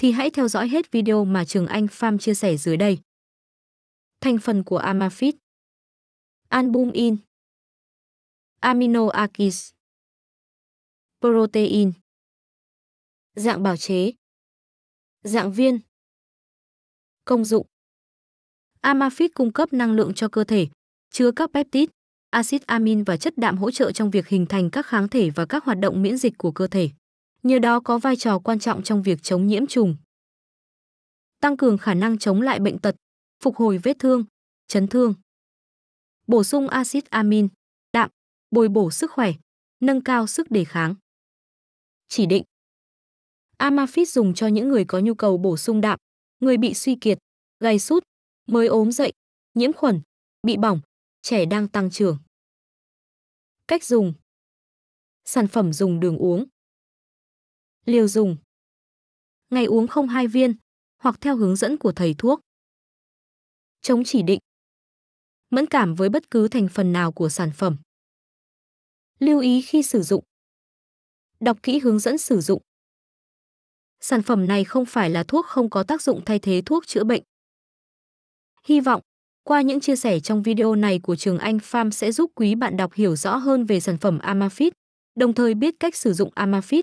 thì hãy theo dõi hết video mà Trường Anh Pham chia sẻ dưới đây. Thành phần của Amafit albumin, Amino acids Protein Dạng bào chế Dạng viên Công dụng Amafit cung cấp năng lượng cho cơ thể, chứa các peptide, axit amin và chất đạm hỗ trợ trong việc hình thành các kháng thể và các hoạt động miễn dịch của cơ thể nhờ đó có vai trò quan trọng trong việc chống nhiễm trùng. Tăng cường khả năng chống lại bệnh tật, phục hồi vết thương, chấn thương. Bổ sung axit amin, đạm, bồi bổ sức khỏe, nâng cao sức đề kháng. Chỉ định Amafit dùng cho những người có nhu cầu bổ sung đạm, người bị suy kiệt, gầy sút, mới ốm dậy, nhiễm khuẩn, bị bỏng, trẻ đang tăng trưởng. Cách dùng Sản phẩm dùng đường uống liều dùng. Ngày uống không hai viên, hoặc theo hướng dẫn của thầy thuốc. Chống chỉ định. Mẫn cảm với bất cứ thành phần nào của sản phẩm. Lưu ý khi sử dụng. Đọc kỹ hướng dẫn sử dụng. Sản phẩm này không phải là thuốc không có tác dụng thay thế thuốc chữa bệnh. Hy vọng, qua những chia sẻ trong video này của Trường Anh Farm sẽ giúp quý bạn đọc hiểu rõ hơn về sản phẩm Amafit, đồng thời biết cách sử dụng Amafit